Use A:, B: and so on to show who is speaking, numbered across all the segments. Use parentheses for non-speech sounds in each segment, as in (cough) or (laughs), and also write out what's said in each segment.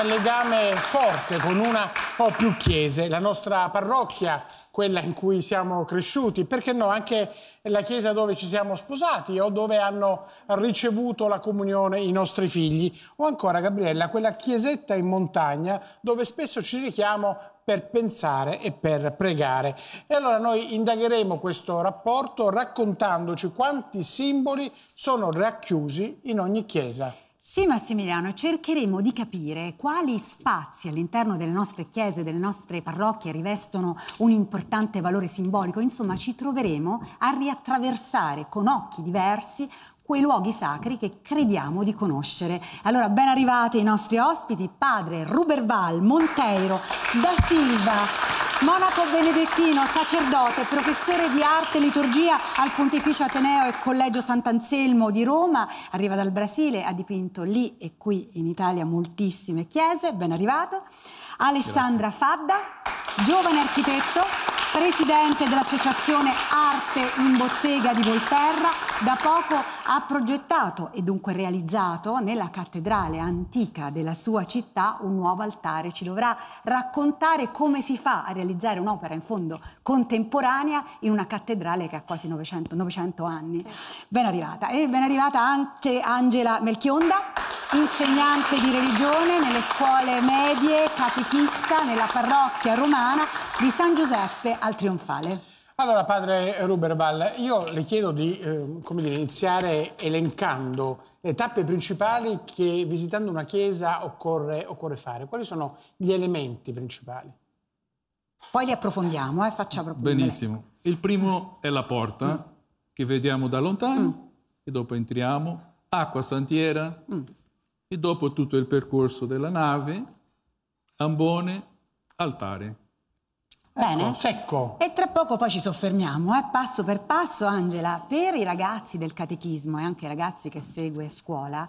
A: un legame forte con una o più chiese, la nostra parrocchia, quella in cui siamo cresciuti, perché no, anche la chiesa dove ci siamo sposati o dove hanno ricevuto la comunione i nostri figli, o ancora Gabriella, quella chiesetta in montagna dove spesso ci richiamo per pensare e per pregare. E allora noi indagheremo questo rapporto raccontandoci quanti simboli sono racchiusi in ogni chiesa.
B: Sì Massimiliano, cercheremo di capire quali spazi all'interno delle nostre chiese, delle nostre parrocchie rivestono un importante valore simbolico, insomma ci troveremo a riattraversare con occhi diversi quei luoghi sacri che crediamo di conoscere. Allora ben arrivati i nostri ospiti, padre Ruberval Monteiro da Silva, Monaco benedettino, sacerdote, professore di arte e liturgia al Pontificio Ateneo e Collegio Sant'Anselmo di Roma, arriva dal Brasile, ha dipinto lì e qui in Italia moltissime chiese, ben arrivato. Alessandra Grazie. Fadda, giovane architetto, presidente dell'associazione Arte in Bottega di Volterra, da poco ha progettato e dunque realizzato nella cattedrale antica della sua città un nuovo altare. Ci dovrà raccontare come si fa a realizzare un'opera in fondo contemporanea in una cattedrale che ha quasi 900, 900 anni. Ben arrivata. E ben arrivata anche Angela Melchionda, insegnante di religione nelle scuole medie, catechista catechista nella parrocchia romana di San Giuseppe al Trionfale.
A: Allora, padre Ruberval, io le chiedo di eh, dire, iniziare elencando le tappe principali che visitando una chiesa occorre, occorre, fare. Quali sono gli elementi principali? Poi li approfondiamo, eh, facciamo proprio. Benissimo.
C: Il primo è la porta mm. che vediamo da lontano mm. e dopo entriamo, acqua santiera mm. e dopo tutto il percorso della nave ambone, altare. Bene. Ecco, secco.
B: E tra poco poi ci soffermiamo, eh, passo per passo, Angela, per i ragazzi del catechismo e anche i ragazzi che segue scuola,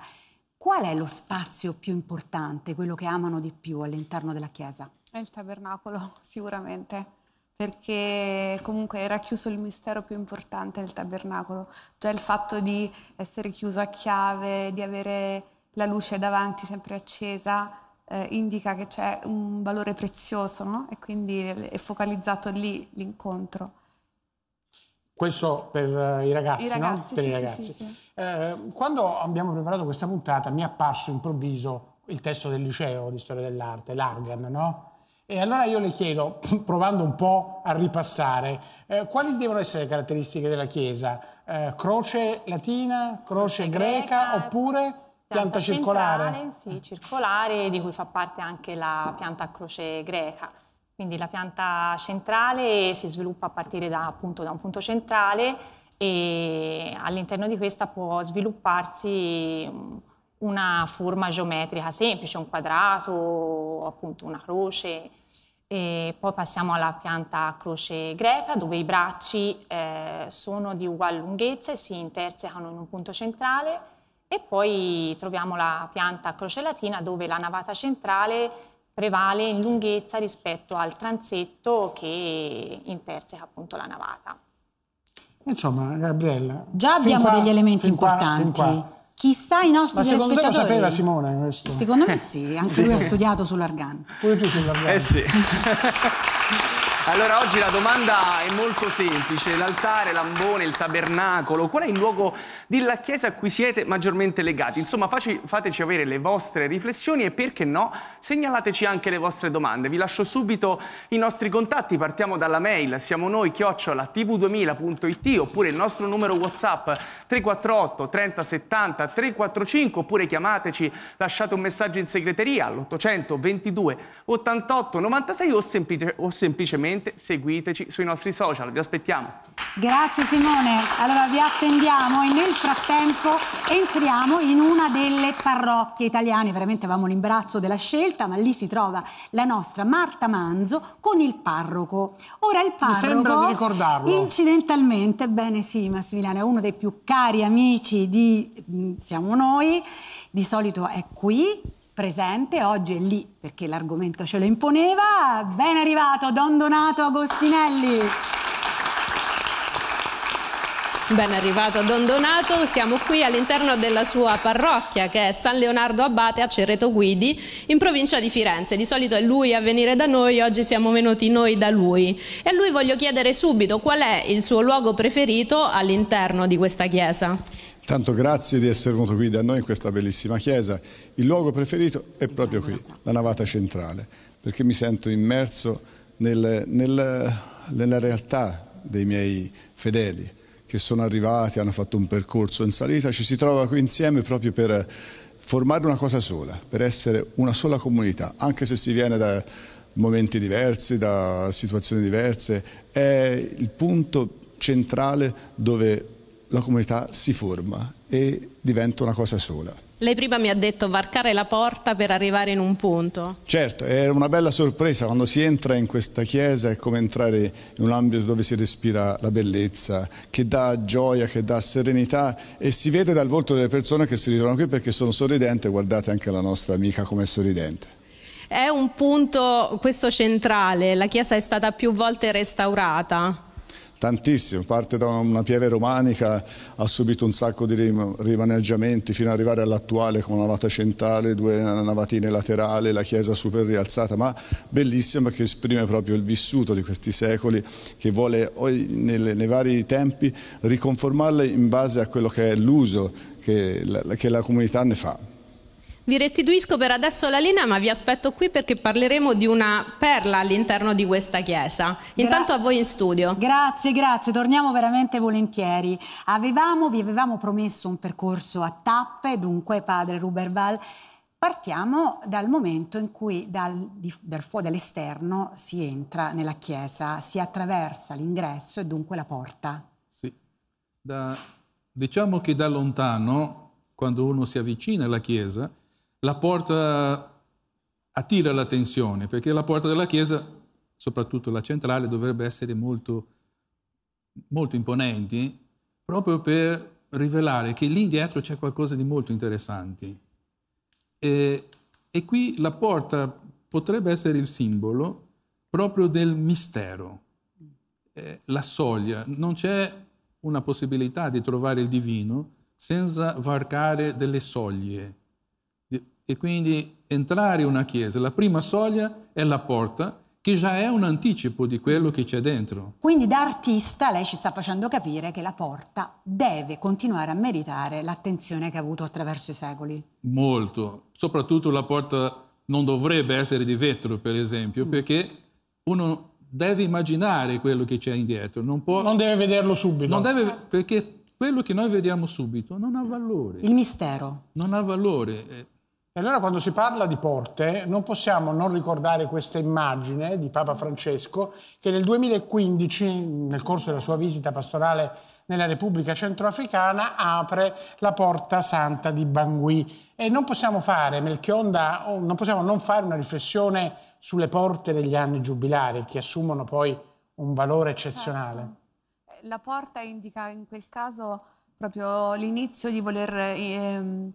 B: qual è lo spazio più importante, quello che amano di più all'interno della Chiesa?
D: È il tabernacolo, (laughs) sicuramente, perché comunque era chiuso il mistero più importante del tabernacolo, già il fatto di essere chiuso a chiave, di avere la luce davanti sempre accesa, eh, indica che c'è un valore prezioso no? e quindi è focalizzato lì l'incontro.
A: Questo per eh, i ragazzi, I ragazzi no? per sì, i ragazzi. Sì, eh, quando abbiamo preparato questa puntata mi è apparso improvviso il testo del liceo di storia dell'arte, l'Argan, no? E allora io le chiedo, (clears throat) provando un po' a ripassare, eh, quali devono essere le caratteristiche della Chiesa? Eh, croce latina, croce greca, greca oppure pianta, pianta circolare.
E: Sì, circolare, di cui fa parte anche la pianta a croce greca. Quindi la pianta centrale si sviluppa a partire da, appunto, da un punto centrale e all'interno di questa può svilupparsi una forma geometrica semplice, un quadrato, appunto una croce. E poi passiamo alla pianta a croce greca dove i bracci eh, sono di uguale lunghezza e si intersecano in un punto centrale e poi troviamo la pianta a croce latina dove la navata centrale prevale in lunghezza rispetto al transetto che interseca appunto la navata.
A: Insomma, Gabriella. Già
B: abbiamo qua, degli elementi importanti. Qua, qua. Chissà i nostri Ma secondo lo sapeva
A: Simone questo? Secondo me sì, anche sì. lui ha studiato sull'argan. Pure tu sull'argan. Eh sì. (laughs)
F: Allora oggi la domanda è molto semplice, l'altare, l'ambone, il tabernacolo, qual è il luogo della chiesa a cui siete maggiormente legati? Insomma faci, fateci avere le vostre riflessioni e perché no segnalateci anche le vostre domande, vi lascio subito i nostri contatti, partiamo dalla mail, siamo noi chiocciola tv2000.it oppure il nostro numero whatsapp 348 30 70 345 oppure chiamateci, lasciate un messaggio in segreteria all'822 88 96 o, semplice, o semplicemente ovviamente seguiteci sui nostri social, vi aspettiamo.
B: Grazie Simone, allora vi attendiamo e nel frattempo entriamo in una delle parrocchie italiane, veramente avevamo l'imbarazzo della scelta, ma lì si trova la nostra Marta Manzo con il parroco. Ora il parroco... Mi sembra di ricordarlo. Incidentalmente, bene sì Massimiliano, è uno dei più cari amici di mm, Siamo Noi, di solito è qui presente, oggi è lì perché l'argomento ce lo imponeva. Ben arrivato Don Donato Agostinelli. Ben arrivato Don Donato, siamo qui all'interno della
G: sua parrocchia che è San Leonardo Abate a Cerreto Guidi in provincia di Firenze. Di solito è lui a venire da noi, oggi siamo venuti noi da lui. E a lui voglio chiedere subito qual è il suo luogo preferito all'interno di questa chiesa.
H: Tanto grazie di essere venuto qui da noi in questa bellissima chiesa. Il luogo preferito è proprio qui, la navata centrale, perché mi sento immerso nel, nel, nella realtà dei miei fedeli che sono arrivati, hanno fatto un percorso in salita, ci si trova qui insieme proprio per formare una cosa sola, per essere una sola comunità, anche se si viene da momenti diversi, da situazioni diverse, è il punto centrale dove la comunità si forma e diventa una cosa sola.
G: Lei prima mi ha detto varcare la porta per arrivare in un punto.
H: Certo, è una bella sorpresa quando si entra in questa chiesa è come entrare in un ambito dove si respira la bellezza, che dà gioia, che dà serenità e si vede dal volto delle persone che si ritrovano qui perché sono sorridente, guardate anche la nostra amica come è sorridente.
G: È un punto questo centrale, la chiesa è stata più volte restaurata
H: tantissimo, parte da una pieve romanica, ha subito un sacco di rimaneggiamenti fino ad arrivare all'attuale con una navata centrale, due navatine laterali, la chiesa super rialzata, ma bellissima che esprime proprio il vissuto di questi secoli che vuole nei vari tempi riconformarle in base a quello che è l'uso che la comunità ne fa.
G: Vi restituisco per adesso la linea, ma vi aspetto qui perché parleremo
B: di una perla all'interno di questa chiesa. Intanto a voi in studio. Grazie, grazie, torniamo veramente volentieri. Avevamo, vi avevamo promesso un percorso a tappe, dunque padre Ruberval, Partiamo dal momento in cui dal, dal fuoco dall'esterno si entra nella chiesa, si attraversa l'ingresso e dunque la porta.
C: Sì, da, diciamo che da lontano, quando uno si avvicina alla chiesa, la porta attira l'attenzione, perché la porta della chiesa, soprattutto la centrale, dovrebbe essere molto, molto imponente, proprio per rivelare che lì dietro c'è qualcosa di molto interessante. E, e qui la porta potrebbe essere il simbolo proprio del mistero, eh, la soglia. Non c'è una possibilità di trovare il divino senza varcare delle soglie, e quindi entrare in una chiesa, la prima soglia è la porta che già è un anticipo di quello che c'è dentro.
B: Quindi da artista lei ci sta facendo capire che la porta deve continuare a meritare l'attenzione che ha avuto attraverso i secoli.
C: Molto, soprattutto la porta non dovrebbe essere di vetro, per esempio, mm. perché uno deve immaginare quello che c'è indietro, non, può... non deve vederlo subito. Deve... perché quello che noi vediamo subito non ha valore.
A: Il
B: mistero.
A: Non ha valore eh, e allora quando si parla di porte non possiamo non ricordare questa immagine di Papa Francesco che nel 2015, nel corso della sua visita pastorale nella Repubblica Centroafricana, apre la porta santa di Bangui. E non possiamo fare, Melchionda, non possiamo non fare una riflessione sulle porte degli anni giubilari che assumono poi un valore eccezionale.
D: Certo. Eh, la porta indica in quel caso proprio l'inizio di voler... Ehm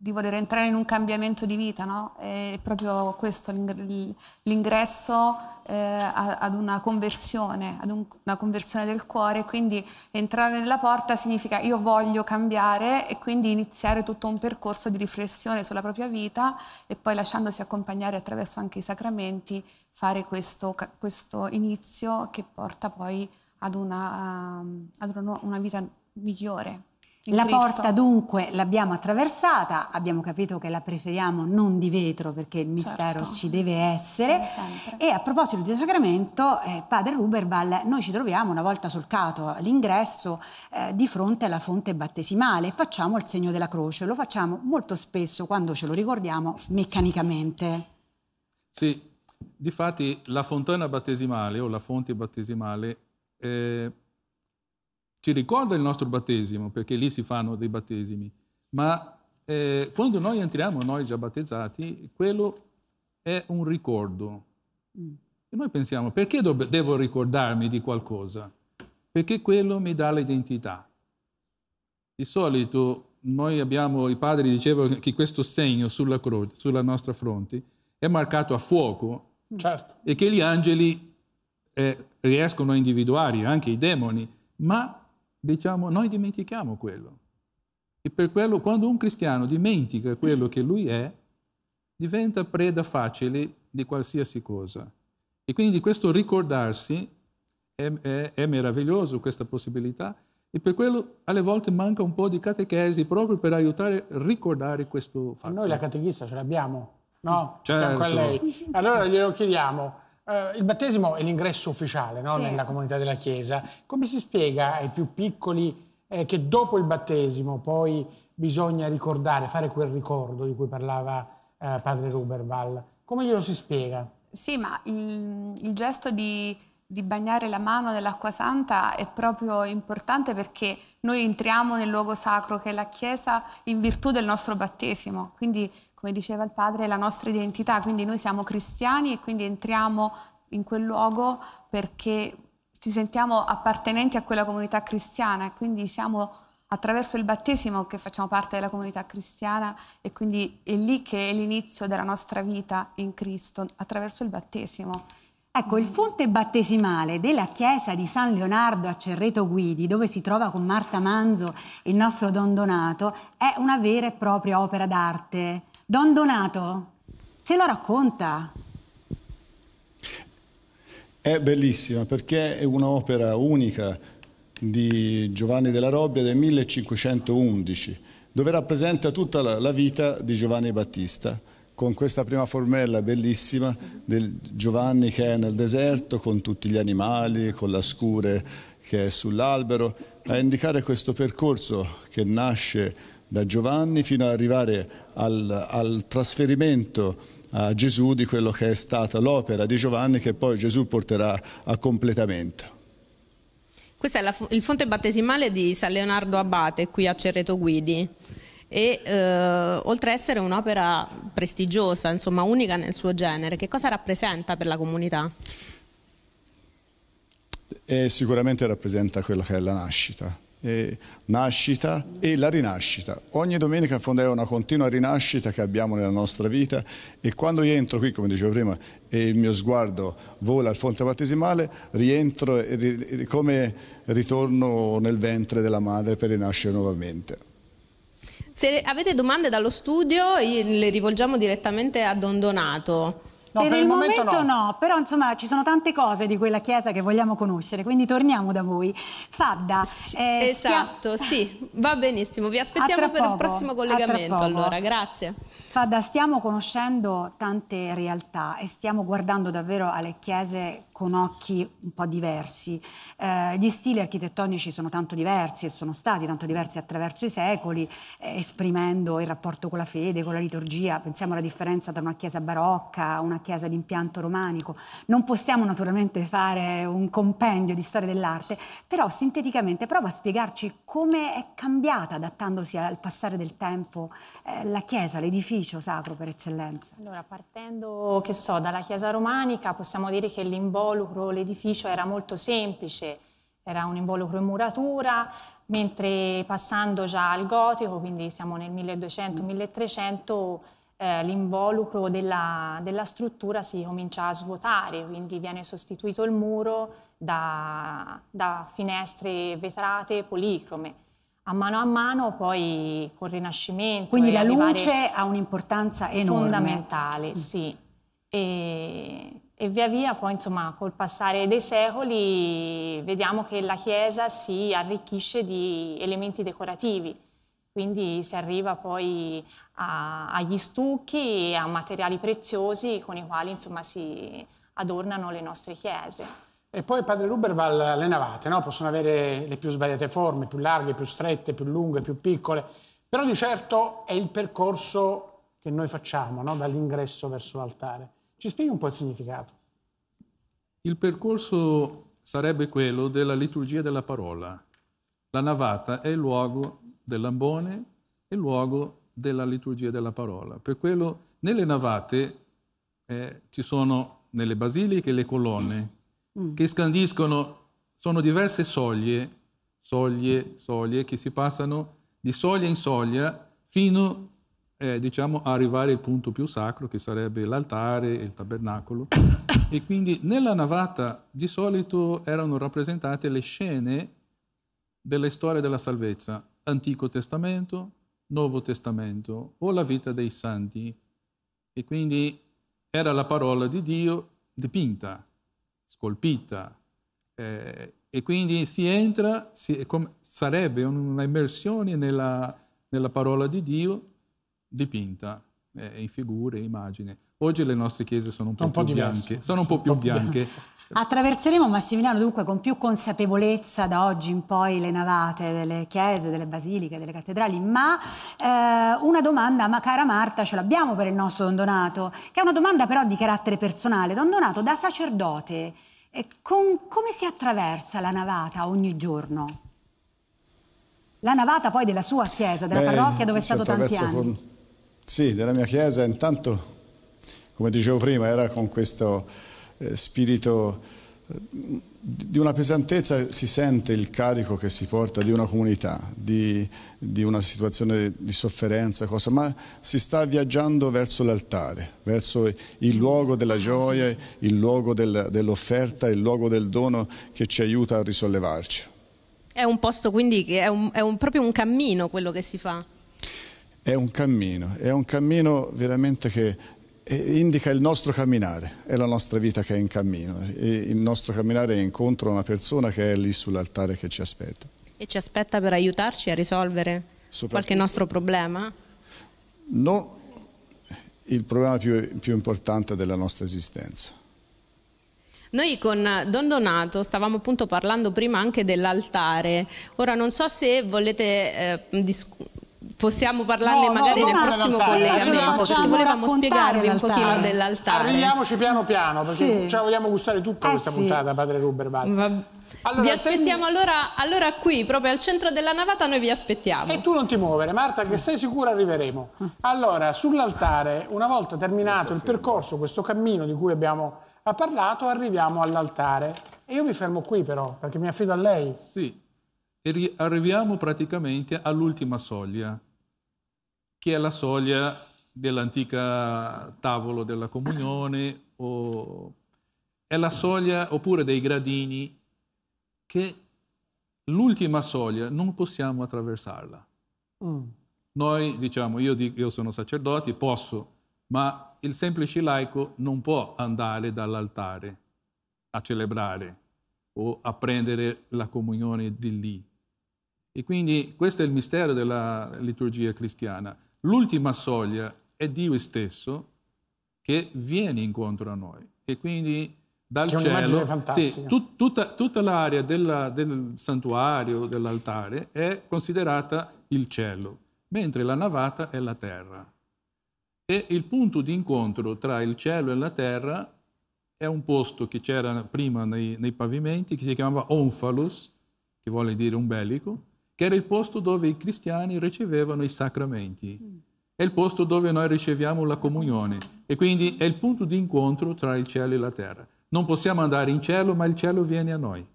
D: di voler entrare in un cambiamento di vita, no? È proprio questo l'ingresso eh, ad una conversione, ad un, una conversione del cuore, quindi entrare nella porta significa io voglio cambiare e quindi iniziare tutto un percorso di riflessione sulla propria vita e poi lasciandosi accompagnare attraverso anche i sacramenti fare questo, questo inizio che porta poi ad una, ad una, una vita migliore. In la Cristo. porta
B: dunque l'abbiamo attraversata, abbiamo capito che la preferiamo non di vetro perché il mistero certo. ci deve essere. e a proposito del sacramento, eh, padre Ruberval, noi ci troviamo una volta solcato l'ingresso eh, di fronte alla fonte battesimale e facciamo il segno della croce. Lo facciamo molto spesso quando ce lo ricordiamo meccanicamente.
C: Sì, difatti la fontana battesimale o la fonte battesimale... Eh ci ricorda il nostro battesimo, perché lì si fanno dei battesimi, ma eh, quando noi entriamo, noi già battezzati, quello è un ricordo. Mm. E noi pensiamo, perché do- devo ricordarmi di qualcosa? Perché quello mi dà l'identità. Di solito noi abbiamo, i padri dicevano che questo segno sulla, cro- sulla nostra fronte è marcato a fuoco mm. certo. e che gli angeli eh, riescono a individuare, anche i demoni, ma diciamo, noi dimentichiamo quello. E per quello, quando un cristiano dimentica quello che lui è, diventa preda facile di qualsiasi cosa. E quindi questo ricordarsi è, è, è meraviglioso, questa possibilità, e per quello alle volte manca un po' di catechesi proprio per aiutare a ricordare questo fatto. Noi la catechista ce l'abbiamo, no? Certo.
A: Allora glielo chiediamo. Uh, il battesimo è l'ingresso ufficiale no? sì. nella comunità della Chiesa. Come si spiega ai più piccoli eh, che dopo il battesimo poi bisogna ricordare, fare quel ricordo di cui parlava eh, padre Ruberval? Come glielo si spiega?
D: Sì, ma il, il gesto di, di bagnare la mano nell'acqua santa è proprio importante perché noi entriamo nel luogo sacro che è la Chiesa in virtù del nostro battesimo. Quindi come diceva il padre, è la nostra identità, quindi noi siamo cristiani e quindi entriamo in quel luogo perché ci sentiamo appartenenti a quella comunità cristiana e quindi siamo attraverso il battesimo che facciamo parte della comunità cristiana e quindi è lì che è l'inizio della nostra vita in Cristo, attraverso il battesimo.
B: Ecco, il fonte battesimale della chiesa di San Leonardo a Cerreto Guidi, dove si trova con Marta Manzo il nostro Don Donato, è una vera e propria opera d'arte Don Donato ce la racconta.
H: È bellissima perché è un'opera unica di Giovanni della Robbia del 1511, dove rappresenta tutta la, vita di Giovanni Battista con questa prima formella bellissima del Giovanni che è nel deserto con tutti gli animali, con la scure che è sull'albero, a indicare questo percorso che nasce da Giovanni fino ad arrivare al, al trasferimento a Gesù di quello che è stata l'opera di Giovanni che poi Gesù porterà a completamento.
D: Questo
G: è la, il fonte battesimale di San Leonardo Abate qui a Cerreto Guidi e eh, oltre ad essere un'opera prestigiosa, insomma unica nel suo genere, che cosa rappresenta per la comunità?
H: E eh, sicuramente rappresenta quella che è la nascita, nascita e la rinascita. Ogni domenica Fondeo è una continua rinascita che abbiamo nella nostra vita e quando io entro qui, come dicevo prima, e il mio sguardo vola al fonte battesimale, rientro e, e come ritorno nel ventre della madre per rinascere nuovamente.
G: Se avete domande dallo studio le rivolgiamo direttamente a Don Donato. No, per, per il, il momento, momento
B: no. no. però insomma ci sono tante cose di quella chiesa che vogliamo conoscere, quindi torniamo da voi. Fadda. Eh, esatto,
G: sì, va benissimo, vi aspettiamo per poco. il prossimo collegamento allora,
B: grazie. Fada, stiamo conoscendo tante realtà e stiamo guardando davvero alle chiese con occhi un po' diversi. Eh, gli stili architettonici sono tanto diversi e sono stati tanto diversi attraverso i secoli, eh, esprimendo il rapporto con la fede, con la liturgia. Pensiamo alla differenza tra una chiesa barocca, una chiesa di impianto romanico. Non possiamo naturalmente fare un compendio di storia dell'arte, però sinteticamente prova a spiegarci come è cambiata adattandosi al passare del tempo eh, la chiesa, l'edificio edificio sacro per eccellenza? Allora,
E: partendo, che so, dalla chiesa romanica, possiamo dire che l'involucro, l'edificio era molto semplice, era un involucro in muratura, mentre passando già al gotico, quindi siamo nel 1200-1300, eh, l'involucro della, della, struttura si comincia a svuotare, quindi viene sostituito il muro da, da finestre vetrate policrome a mano a mano poi col Rinascimento. Quindi la luce ha un'importanza enorme. Fondamentale, mm. sì. E, e, via via poi insomma col passare dei secoli vediamo che la Chiesa si arricchisce di elementi decorativi. Quindi si arriva poi a, agli stucchi e a materiali preziosi con i quali insomma si adornano le nostre chiese.
A: E poi Padre Ruber va alle navate, no? possono avere le più svariate forme, più larghe, più strette, più lunghe, più piccole, però di certo è il percorso che noi facciamo no? dall'ingresso verso l'altare. Ci spieghi un po' il significato?
C: Il percorso sarebbe quello della liturgia della parola. La navata è il luogo dell'ambone, lambone, è il luogo della liturgia della parola. Per quello nelle navate eh, ci sono nelle basiliche le colonne Mm. che scandiscono, sono diverse soglie, soglie, soglie, che si passano di soglia in soglia fino eh, diciamo, a arrivare al punto più sacro che sarebbe l'altare e il tabernacolo. (coughs) e quindi nella navata di solito erano rappresentate le scene della storia della salvezza, Antico Testamento, Nuovo Testamento o la vita dei santi. E quindi era la parola di Dio dipinta scolpita. Eh, e quindi si entra, si, com, sarebbe una immersione nella, nella, parola di Dio dipinta eh, in figure, immagini. Oggi le nostre chiese sono un po', un più, po bianche, sono un po più bianche,
B: Attraverseremo, Massimiliano, dunque con più consapevolezza da oggi in poi le navate delle chiese, delle basiliche, delle cattedrali, ma eh, una domanda, ma cara Marta, ce l'abbiamo per il nostro Don Donato, che è una domanda però di carattere personale. Don Donato, da sacerdote, eh, con, come si attraversa la navata ogni giorno? La navata poi della sua chiesa, della Beh, parrocchia dove è stato tanti anni. Con...
H: Sì, della mia chiesa intanto, come dicevo prima, era con questo eh, spirito eh, di una pesantezza si sente il carico che si porta di una comunità, di, di una situazione di sofferenza, cosa, ma si sta viaggiando verso l'altare, verso il luogo della gioia, il luogo del, dell'offerta, il luogo del dono che ci aiuta a risollevarci.
G: È un posto quindi che è, un, è un, proprio un cammino quello che si fa.
H: È un cammino, è un cammino veramente che indica il nostro camminare, è la nostra vita che è in cammino, il nostro camminare è incontro a una persona che è lì sull'altare che ci aspetta.
G: E ci aspetta per aiutarci a risolvere qualche nostro problema?
H: No, il problema più, più importante della nostra esistenza.
G: Noi con Don Donato stavamo appunto parlando prima anche dell'altare, ora non so se volete eh, discutere possiamo parlarne no, magari no, nel prossimo collegamento cioè, volevamo spiegarvi un pochino dell'altare arriviamoci
A: piano piano perché sì. ce cioè, la vogliamo gustare tutta eh questa sì. puntata padre Ruber allora,
G: vi aspettiamo te... allora,
A: allora, qui proprio al centro della navata noi vi aspettiamo e tu non ti muovere Marta che stai sicura arriveremo allora sull'altare una volta terminato il percorso questo cammino di cui abbiamo parlato arriviamo all'altare e io mi fermo qui però perché mi affido a lei sì
C: e arriviamo praticamente all'ultima soglia, che è la soglia dell'antica tavolo della comunione o è la soglia oppure dei gradini che l'ultima soglia non possiamo attraversarla. Mm. Noi diciamo, io, io sono sacerdote, posso, ma il semplice laico non può andare dall'altare a celebrare o a prendere la comunione di lì. E quindi questo è il mistero della liturgia cristiana. L'ultima soglia è Dio stesso che viene incontro a noi. E quindi dal cielo, sì, tut, tutta, tutta, l'area della, del santuario, dell'altare, è considerata il cielo, mentre la navata è la terra. E il punto di incontro tra il cielo e la terra è un posto che c'era prima nei, nei pavimenti, che si chiamava Onfalos, che vuole dire umbelico, che era il posto dove i cristiani ricevevano i sacramenti. È il posto dove noi riceviamo la comunione e quindi è il punto di incontro tra il cielo e la terra. Non possiamo andare in cielo, ma il cielo viene a noi.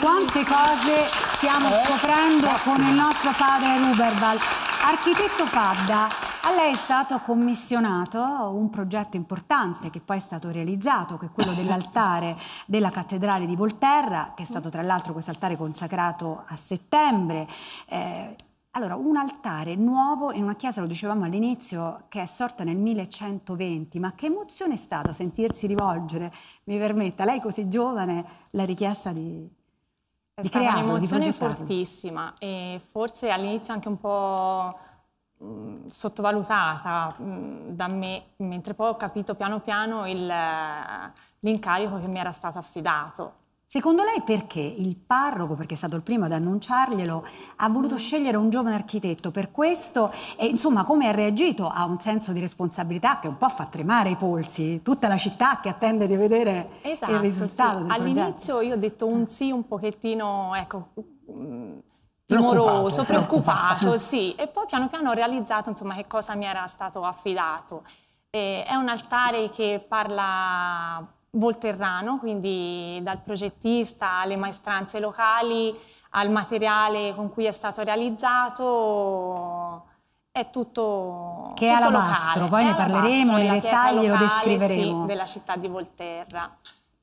B: Quante cose stiamo eh? scoprendo con il nostro padre Ruberbal. Architetto Fabda, a lei è stato commissionato un progetto importante che poi è stato realizzato, che è quello dell'altare della cattedrale di Volterra, che è stato tra l'altro questo altare consacrato a settembre. Eh, allora, un altare nuovo in una chiesa, lo dicevamo all'inizio, che è sorta nel 1120, ma che emozione è stata sentirsi rivolgere, mi permetta, lei così giovane, la richiesta di, è stata un'emozione
E: fortissima e forse all'inizio anche un po' Mm, sottovalutata mh, mm, da me, mentre poi ho capito piano piano eh, l'incarico che mi era stato affidato.
B: Secondo lei perché il parroco, perché è stato il primo ad annunciarglielo, ha voluto mm. scegliere un giovane architetto per questo e insomma come ha reagito a un senso di responsabilità che un po' fa tremare i polsi, tutta la città che attende di vedere esatto, il risultato sì. All'inizio
E: io ho detto un sì un pochettino, ecco,
B: timoroso, preoccupato, preoccupato
E: (laughs) sì. E poi piano piano ho realizzato insomma, che cosa mi era stato affidato. Eh, è un altare che parla volterrano, quindi dal progettista alle maestranze locali, al materiale con cui è stato realizzato, è tutto Che è alabastro, poi è ne parleremo nei dettagli, locale, lo descriveremo. Sì, della città di
F: Volterra.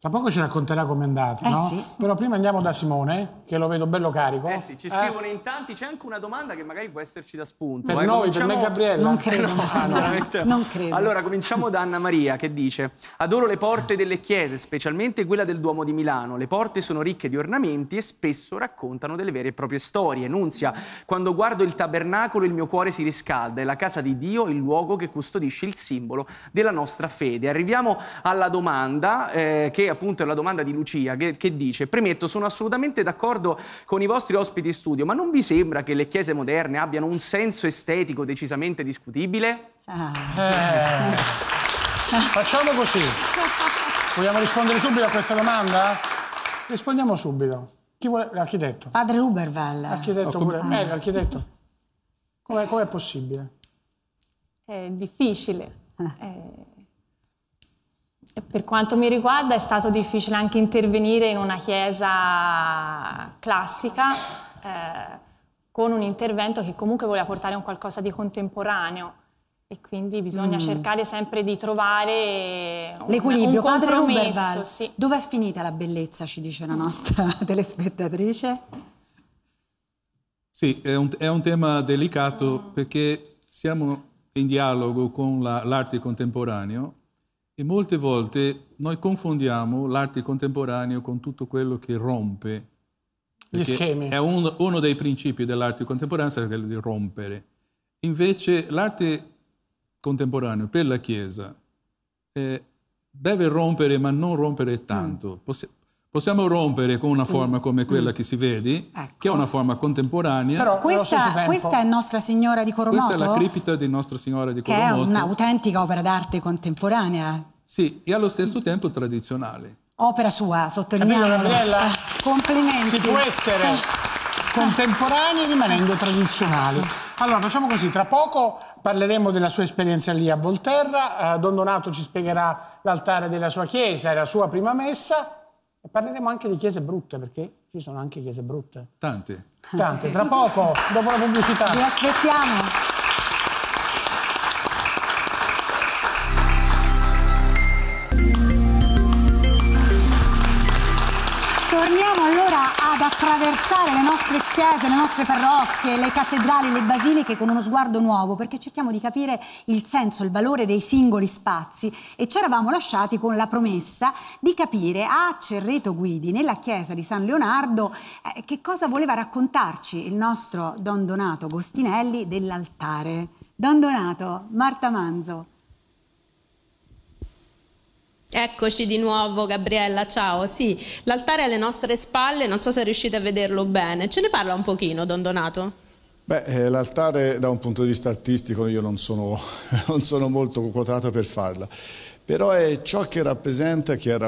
A: Tra poco ci racconterà com'è andato, eh no? Sì. Però prima andiamo da Simone, che lo vedo bello carico. Eh sì, ci eh. scrivono
F: eh. in tanti, c'è anche una domanda che magari può esserci da spunto. Per Vai, noi, cominciamo... per me Gabriella. Non credo, (laughs) no, no, non credo. Allora, cominciamo da Anna Maria, che dice Adoro le porte delle chiese, specialmente quella del Duomo di Milano. Le porte sono ricche di ornamenti e spesso raccontano delle vere e proprie storie. Nunzia, quando guardo il tabernacolo il mio cuore si riscalda. È la casa di Dio il luogo che custodisce il simbolo della nostra fede. Arriviamo alla domanda eh, che appunto è la domanda di Lucia che, che dice, premetto, sono assolutamente d'accordo con i vostri ospiti in studio, ma non vi sembra che le chiese moderne abbiano un senso estetico decisamente
A: discutibile? Ah. Eh. Facciamo così. Vogliamo rispondere subito a questa domanda? Rispondiamo subito. Chi vuole? L'architetto. Padre Uberval. L'architetto oh, pure. Eh, l'architetto. Com'è, com'è possibile?
E: È difficile. Ah. Eh per quanto mi riguarda è stato difficile anche intervenire in una chiesa classica eh, con un intervento che comunque voleva portare un qualcosa di contemporaneo e quindi
B: bisogna mm. cercare
E: sempre di trovare un, l'equilibrio. Un Padre Ruberval,
B: sì. dove è finita la bellezza, ci dice la nostra (laughs) telespettatrice?
C: Sì, è un, è un tema delicato mm. perché siamo in dialogo con la, l'arte contemporanea e molte volte noi confondiamo l'arte contemporanea con tutto quello che rompe. Gli schemi. È uno, uno dei principi dell'arte contemporanea, quello di rompere. Invece l'arte contemporanea per la Chiesa eh, deve rompere, ma non rompere tanto. Mm. Poss- Possiamo rompere con una mm. forma come quella mm. che si vede, ecco. che è ecco. una forma contemporanea. Però questa, questa, è
B: Nostra Signora di Coromoto? Questa è la
C: cripta di Nostra Signora di Coromoto. Che è
B: un'autentica opera d'arte contemporanea.
C: Sì, e allo stesso tempo tradizionale.
A: Opera sua, sottolineiamo. Eh, complimenti.
C: Si può essere eh.
A: contemporanei rimanendo tradizionali. Allora, facciamo così, tra poco parleremo della sua esperienza lì a Volterra, eh, Don Donato ci spiegherà l'altare della sua chiesa e la sua prima messa, Parleremo anche di chiese brutte, perché ci sono anche chiese brutte. Tante. Tante, tra poco, dopo la pubblicità. Vi aspettiamo.
B: attraversare le nostre chiese, le nostre parrocchie, le cattedrali, le basiliche con uno sguardo nuovo, perché cerchiamo di capire il senso, il valore dei singoli spazi e ci eravamo lasciati con la promessa di capire a Cerreto Guidi, nella chiesa di San Leonardo, eh, che cosa voleva raccontarci il nostro Don Donato Agostinelli dell'altare. Don Donato, Marta Manzo.
G: Eccoci di nuovo Gabriella, ciao. Sì, l'altare alle nostre spalle, non so se riuscite a vederlo bene. Ce ne parla un pochino Don Donato?
H: Beh, eh, l'altare da un punto di vista artistico io non sono, (laughs) non sono molto quotato per farla, però è ciò che rappresenta che per,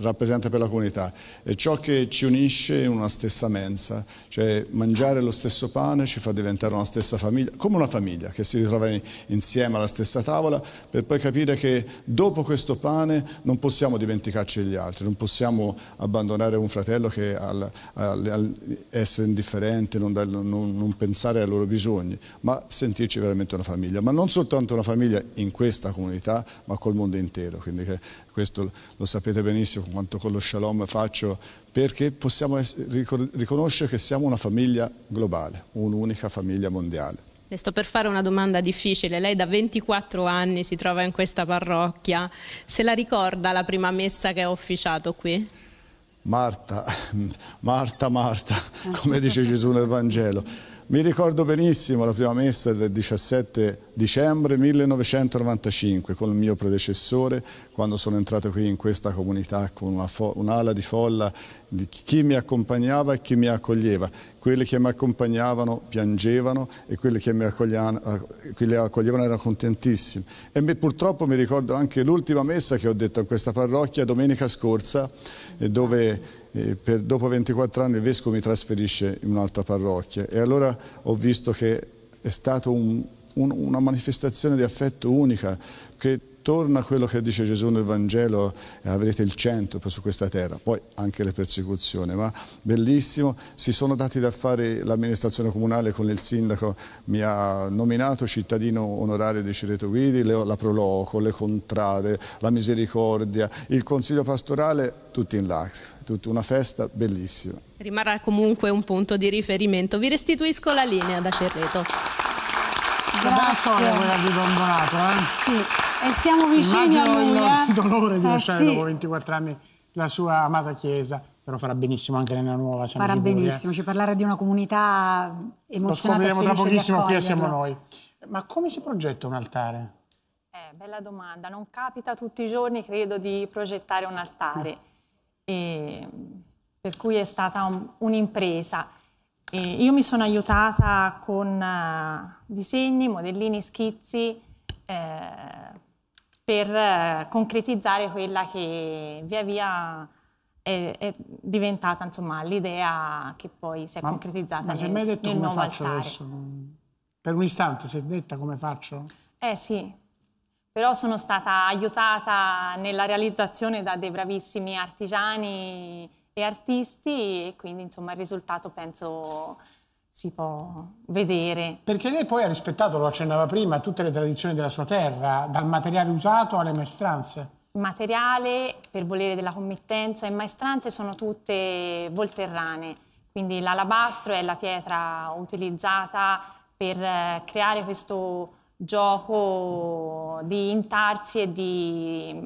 H: rappresenta per la comunità, è ciò che ci unisce in una stessa mensa, cioè mangiare lo stesso pane ci fa diventare una stessa famiglia, come una famiglia che si ritrova insieme alla stessa tavola per poi capire che dopo questo pane non possiamo dimenticarci degli altri, non possiamo abbandonare un fratello che al, al, al essere indifferente, non, non, non pensare ai loro bisogni, ma sentirci veramente una famiglia, ma non soltanto una famiglia in questa comunità, ma col mondo mondo intero, quindi questo lo sapete benissimo quanto con lo Shalom faccio, perché possiamo riconoscere che siamo una famiglia globale, un'unica famiglia mondiale.
G: Le sto per fare una domanda difficile. Lei da 24 anni si trova in questa parrocchia. Se la ricorda la prima messa che ha officiato qui?
H: Marta, (laughs) Marta, Marta, come dice Gesù nel Vangelo. Mi ricordo benissimo la prima messa del 17 dicembre 1995 con il mio predecessore quando sono entrato qui in questa comunità con un'ala di folla di chi mi accompagnava e chi mi accoglieva. Quelli che mi accompagnavano piangevano e quelli che mi accoglievano, erano contentissimi. E mi, purtroppo mi ricordo anche l'ultima messa che ho detto in questa parrocchia domenica scorsa eh, dove per, dopo 24 anni il vescovo mi trasferisce in un'altra parrocchia e allora ho visto che è stata un, un, una manifestazione di affetto unica che torna a quello che dice Gesù nel Vangelo, avrete il centro su questa terra, poi anche le persecuzioni, ma bellissimo, si sono dati da fare l'amministrazione comunale con il sindaco, mi ha nominato cittadino onorario di Cireto Guidi, le, la Proloco, le Contrade, la Misericordia, il Consiglio Pastorale, tutti in lacrime tutta una festa bellissima.
G: Rimarrà comunque un punto di riferimento. Vi restituisco la linea da Cerreto.
B: Grazie. Bella quella
A: di Bombonato, eh? Sì, e
B: siamo vicini Immagino a lui. il eh. dolore di ah, eh, lasciare sì. dopo
A: 24 anni la sua amata chiesa però farà benissimo anche nella nuova. Farà sicuri, eh. benissimo, eh. cioè
B: parlare di una comunità emozionata.
A: Lo scopriremo tra pochissimo, qui siamo noi. Ma come si progetta un altare?
E: Eh, bella domanda, non capita tutti i giorni credo di progettare un altare. Mm e, ehm, per cui è stata un, un'impresa. E io mi sono aiutata con uh, disegni, modellini, schizzi eh, per uh, concretizzare quella che via via è, è diventata insomma, l'idea che poi si è ma, concretizzata. Ma nel, se mi hai detto come faccio altare. adesso?
A: Per un istante si è detta come faccio?
E: Eh sì, però sono stata aiutata nella realizzazione da dei bravissimi artigiani e artisti e quindi insomma il risultato penso
A: si può
E: vedere.
A: Perché lei poi ha rispettato, lo accennava prima, tutte le tradizioni della sua terra, dal materiale usato alle maestranze.
E: Il materiale, per volere della committenza, e maestranze sono tutte volterrane, quindi l'alabastro è la pietra utilizzata per eh, creare questo gioco di intarsi e di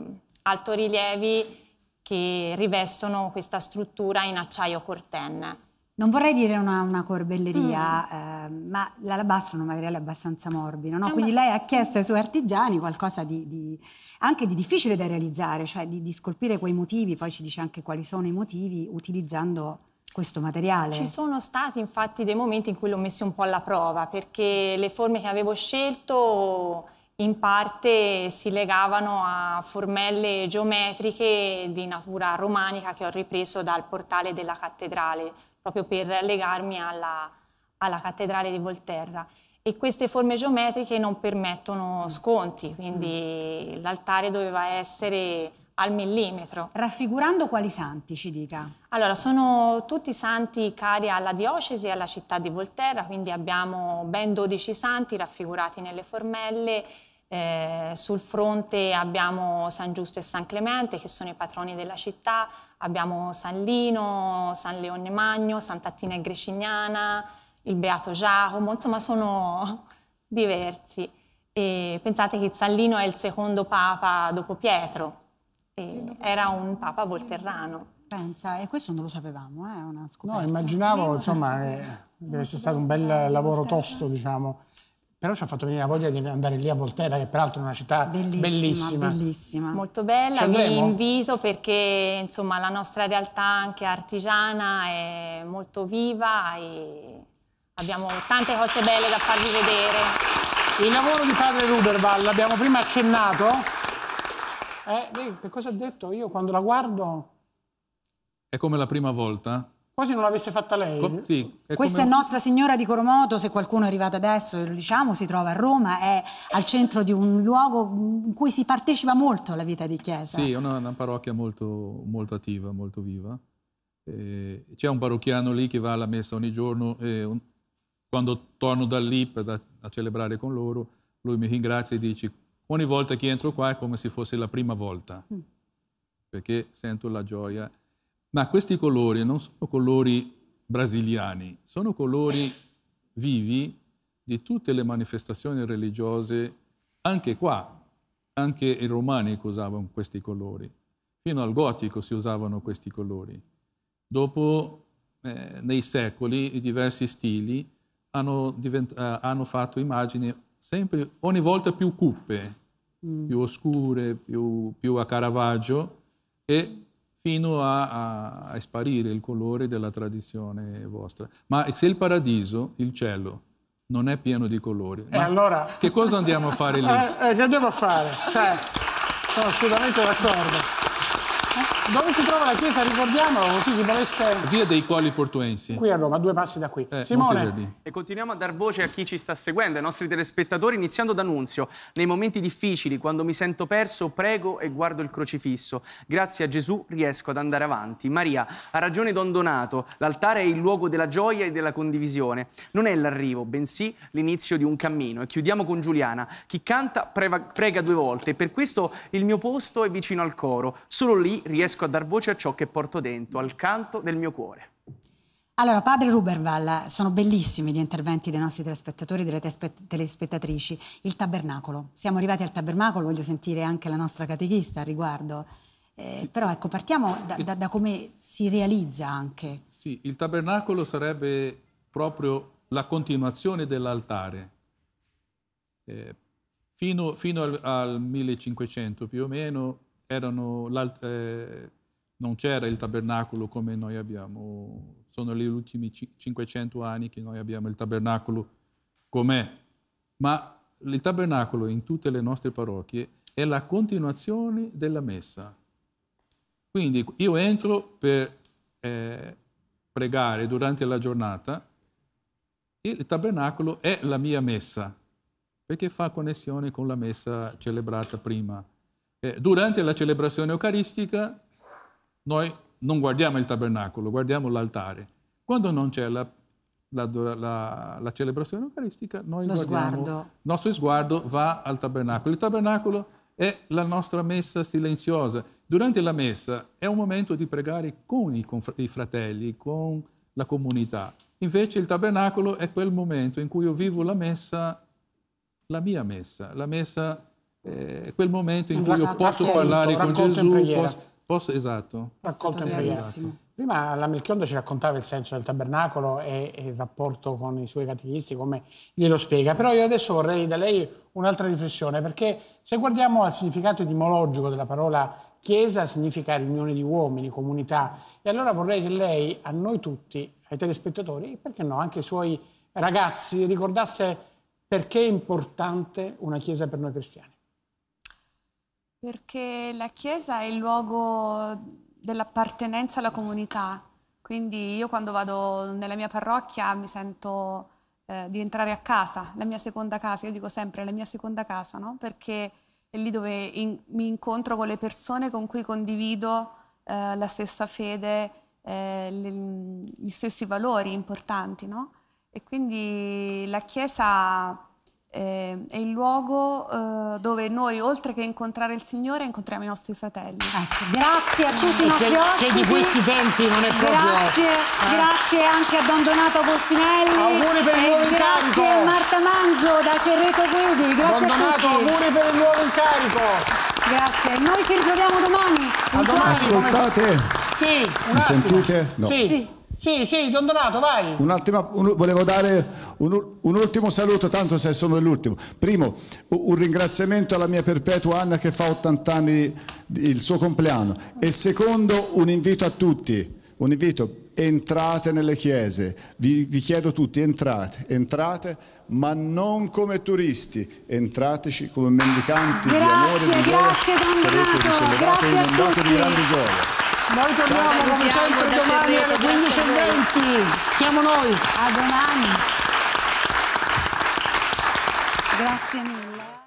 E: altorilievi che rivestono questa struttura in acciaio cortenne.
B: Non vorrei dire una, una corbelleria, mm. eh, ma l'alabastro è un materiale abbastanza morbido, no? quindi lei ha chiesto ai suoi artigiani qualcosa di, di, anche di difficile da realizzare, cioè di, di, scolpire quei motivi, poi ci dice anche quali sono i motivi, utilizzando questo materiale. Ci sono
E: stati infatti dei momenti in cui l'ho messo un po' alla prova perché le forme che avevo scelto in parte si legavano a formelle geometriche di natura romanica che ho ripreso dal portale della cattedrale, proprio per legarmi alla, alla cattedrale di Volterra. E queste forme geometriche non permettono sconti, quindi mm. l'altare doveva essere al millimetro.
B: Raffigurando quali santi ci dica?
E: Allora, sono tutti santi cari alla diocesi e alla città di Volterra, quindi abbiamo ben 12 santi raffigurati nelle formelle. Eh, sul fronte abbiamo San Giusto e San Clemente, che sono i patroni della città, abbiamo San Lino, San Leone Magno, Sant'Attina e Grecignana, il Beato Giacomo, insomma sono (laughs) diversi. E pensate che San Lino è il secondo papa dopo Pietro, sì, era un papa volterrano.
B: Pensa, e questo non lo sapevamo, eh, è eh, una
A: scoperta. No, immaginavo, insomma, che deve essere stato un bel lavoro tosto, diciamo. Però ci ha fatto venire la voglia di andare lì a Volterra, che peraltro è una città bellissima. Bellissima, bellissima. molto bella. Vi
E: invito perché insomma, la nostra realtà anche artigiana è molto viva e abbiamo tante cose belle da farvi vedere.
A: Il lavoro di
C: padre Ruberval l'abbiamo prima accennato.
A: Eh, vedi, che cosa ha detto? Io quando la guardo...
C: È come la prima volta? Quasi non l'avesse fatta lei. Com sì, è Questa come... è Nostra
B: Signora di Coromoto, se qualcuno è arrivato adesso lo diciamo, si trova a Roma, è al centro di un luogo in cui si partecipa molto alla vita di chiesa. Sì,
C: è una, una parrocchia molto, molto attiva, molto viva. c'è un parrocchiano lì che va alla messa ogni giorno e un, quando torno da lì per da, a celebrare con loro, lui mi ringrazia e dice Ogni volta che entro qua è come se fosse la prima volta, mm. perché sento la gioia. Ma questi colori non sono colori brasiliani, sono colori vivi di tutte le manifestazioni religiose, anche qua, anche i romani usavano questi colori, fino al gotico si usavano questi colori. Dopo, eh, nei secoli, i diversi stili hanno, divent- eh, hanno fatto immagini sempre, ogni volta più cupe, mm. più oscure, più, più, a Caravaggio e fino a, a, a, sparire il colore della tradizione vostra. Ma se il paradiso, il cielo, non è pieno di colori, eh, allora... che cosa andiamo a fare lì? (laughs) eh,
A: eh, che andiamo a fare? Cioè, sono assolutamente d'accordo. Dove si trova la chiesa? Ricordiamolo così chi volesse.
C: Via dei Colli Portuensi.
A: Qui a Roma, due passi da qui. Eh, Simone.
F: E continuiamo a dar voce a chi ci sta seguendo, ai nostri telespettatori, iniziando da Nunzio. Nei momenti difficili, quando mi sento perso, prego e guardo il crocifisso. Grazie a Gesù riesco ad andare avanti. Maria, ha ragione Don Donato. L'altare è il luogo della gioia e della condivisione. Non è l'arrivo, bensì l'inizio di un cammino. E chiudiamo con Giuliana. Chi canta prega due volte. Per questo il mio posto è vicino al coro. Solo lì riesco riesco a dar voce a ciò che porto dentro, al canto del mio cuore.
B: Allora, padre Ruberval, sono bellissimi gli interventi dei nostri telespettatori e delle telespettatrici. Il tabernacolo. Siamo arrivati al tabernacolo, voglio sentire anche la nostra catechista al riguardo. Eh, sì. Però ecco, partiamo da, da, da come si realizza anche.
C: Sì, il tabernacolo sarebbe proprio la continuazione dell'altare. Eh, fino, fino al, al 1500 più o meno erano eh, non c'era il tabernacolo come noi abbiamo, sono gli ultimi 500 anni che noi abbiamo il tabernacolo com'è, ma il tabernacolo in tutte le nostre parrocchie è la continuazione della messa. Quindi io entro per eh, pregare durante la giornata e il tabernacolo è la mia messa, perché fa connessione con la messa celebrata prima eh, durante la celebrazione eucaristica noi non guardiamo il tabernacolo, guardiamo l'altare. Quando non c'è la, la, la, la celebrazione eucaristica, noi Lo guardiamo, il nostro sguardo va al tabernacolo. Il tabernacolo è la nostra messa silenziosa. Durante la messa è un momento di pregare con i, con i fratelli, con la comunità. Invece il tabernacolo è quel momento in cui io vivo la messa, la mia messa, la messa eh, quel momento in cui io posso parlare con Gesù, posso, posso, esatto. Raccolto
A: in preghiera. Prima la Melchiondo ci raccontava il senso del tabernacolo e, e il rapporto con i suoi catechisti, come glielo spiega, però io adesso vorrei da lei un'altra riflessione, perché se guardiamo al significato etimologico della parola chiesa, significa riunione di uomini, comunità, e allora vorrei che lei a noi tutti, ai telespettatori e perché no anche ai suoi ragazzi, ricordasse perché è importante una chiesa per noi cristiani.
D: Perché la chiesa è il luogo dell'appartenenza alla comunità, quindi io quando vado nella mia parrocchia mi sento eh, di entrare a casa, la mia seconda casa, io dico sempre la mia seconda casa, no? perché è lì dove in, mi incontro con le persone con cui condivido eh, la stessa fede, eh, le, gli stessi valori importanti. No? E quindi la Chiesa eh, è il luogo eh, dove noi, oltre che incontrare il Signore, incontriamo i nostri fratelli. Ecco, grazie a tutti i nostri ospiti. Che di questi
B: tempi non è proprio... Grazie, eh.
D: grazie anche a Don Donato
B: Postinelli. Auguri per il nuovo incarico. Grazie a Marta Manzo da Cerreto Guidi. Grazie Don
F: Donato, a tutti. auguri
A: per il nuovo incarico. Grazie. Noi ci ritroviamo domani. A domani. Ascoltate. Sì, Mi sentite? No. sì. sì. Sì, sì, Don Donato, vai.
H: Un, volevo dare un, un, ultimo saluto, tanto se sono l'ultimo. Primo, un ringraziamento alla mia perpetua Anna che fa 80 anni il suo compleanno. E secondo, un invito a tutti, un invito, entrate nelle chiese, vi, vi chiedo tutti, entrate, entrate, ma non come turisti, entrateci come mendicanti grazie, di amore, e di gioia, sarete risollevati e inondati di grande
C: gioia. Noi torniamo Buon come sempre domani alle 15.20. Siamo noi.
H: A domani. Grazie mille.